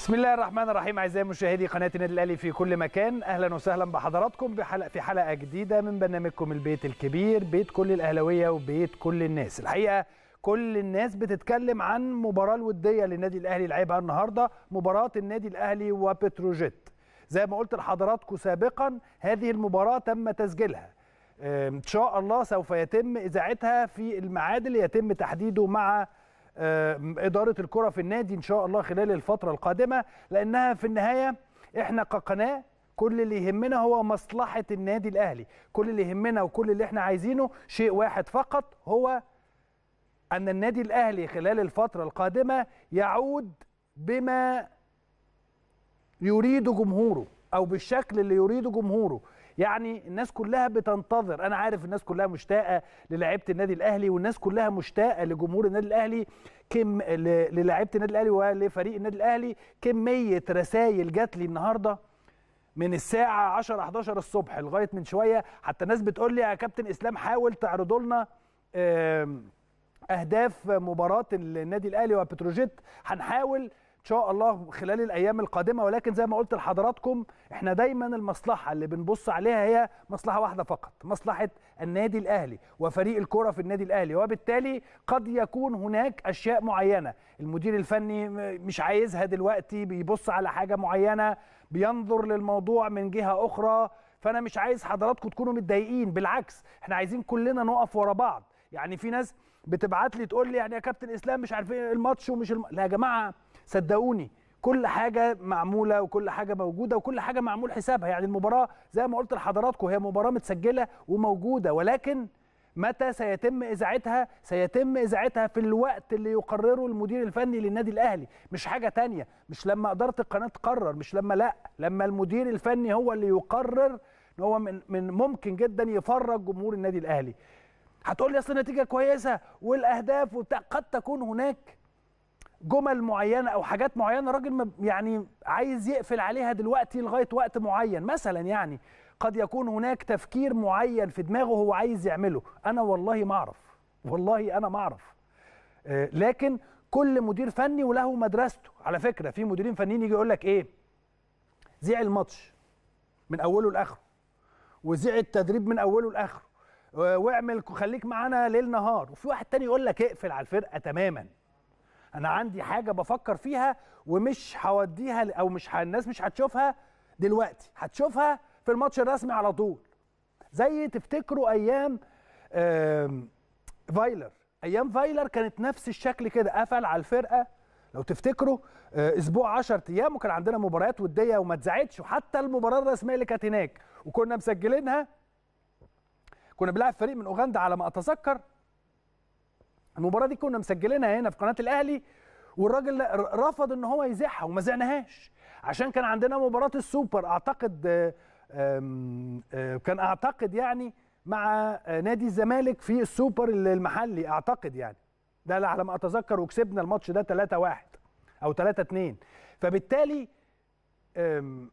بسم الله الرحمن الرحيم اعزائي مشاهدي قناه النادي الاهلي في كل مكان اهلا وسهلا بحضراتكم بحلقه في حلقه جديده من برنامجكم البيت الكبير بيت كل الاهلاويه وبيت كل الناس الحقيقه كل الناس بتتكلم عن مباراه الوديه للنادي الاهلي لعبها النهارده مباراه النادي الاهلي وبتروجيت زي ما قلت لحضراتكم سابقا هذه المباراه تم تسجيلها ان شاء الله سوف يتم اذاعتها في الميعاد اللي يتم تحديده مع آه، اداره الكره في النادي ان شاء الله خلال الفتره القادمه لانها في النهايه احنا كقناه كل اللي يهمنا هو مصلحه النادي الاهلي كل اللي يهمنا وكل اللي احنا عايزينه شيء واحد فقط هو ان النادي الاهلي خلال الفتره القادمه يعود بما يريد جمهوره او بالشكل اللي يريده جمهوره يعني الناس كلها بتنتظر انا عارف الناس كلها مشتاقه للاعيبه النادي الاهلي والناس كلها مشتاقه لجمهور النادي الاهلي كم للاعيبه النادي الاهلي ولفريق النادي الاهلي كميه رسائل جات لي النهارده من الساعه 10 11 الصبح لغايه من شويه حتى ناس بتقول لي يا كابتن اسلام حاول تعرضوا لنا اهداف مباراه النادي الاهلي وبتروجيت هنحاول ان شاء الله خلال الايام القادمه ولكن زي ما قلت لحضراتكم احنا دايما المصلحه اللي بنبص عليها هي مصلحه واحده فقط مصلحه النادي الاهلي وفريق الكره في النادي الاهلي وبالتالي قد يكون هناك اشياء معينه المدير الفني مش عايزها دلوقتي بيبص على حاجه معينه بينظر للموضوع من جهه اخرى فانا مش عايز حضراتكم تكونوا متضايقين بالعكس احنا عايزين كلنا نقف ورا بعض يعني في ناس بتبعت لي تقول لي يعني يا كابتن اسلام مش عارفين إيه، الماتش ومش الم... لا يا جماعه صدقوني كل حاجة معمولة وكل حاجة موجودة وكل حاجة معمول حسابها يعني المباراة زي ما قلت لحضراتكم هي مباراة متسجلة وموجودة ولكن متى سيتم إذاعتها سيتم إذاعتها في الوقت اللي يقرره المدير الفني للنادي الأهلي مش حاجة تانية مش لما إدارة القناة تقرر مش لما لأ لما المدير الفني هو اللي يقرر إن هو من, من ممكن جدا يفرج جمهور النادي الأهلي هتقول لي أصل النتيجة كويسة والأهداف وبتاع قد تكون هناك جمل معينه او حاجات معينه راجل يعني عايز يقفل عليها دلوقتي لغايه وقت معين مثلا يعني قد يكون هناك تفكير معين في دماغه هو عايز يعمله انا والله ما اعرف والله انا ما اعرف آه، لكن كل مدير فني وله مدرسته على فكره في مديرين فنيين يجي يقول لك ايه زيع الماتش من اوله لاخره وزيع التدريب من اوله لاخره واعمل خليك معانا ليل نهار وفي واحد تاني يقول لك اقفل على الفرقه تماما انا عندي حاجه بفكر فيها ومش هوديها او مش الناس مش هتشوفها دلوقتي هتشوفها في الماتش الرسمي على طول زي تفتكروا ايام فايلر ايام فايلر كانت نفس الشكل كده قفل على الفرقه لو تفتكروا آه، اسبوع 10 ايام وكان عندنا مباريات وديه وما اتذاعتش وحتى المباراه الرسميه اللي كانت هناك وكنا مسجلينها كنا بنلعب فريق من اوغندا على ما اتذكر المباراه دي كنا مسجلينها هنا في قناه الاهلي والراجل رفض ان هو يذيعها وما زعناهاش عشان كان عندنا مباراه السوبر اعتقد آه، آه، كان اعتقد يعني مع آه، نادي الزمالك في السوبر المحلي اعتقد يعني ده على ما اتذكر وكسبنا الماتش ده 3-1 او 3-2 فبالتالي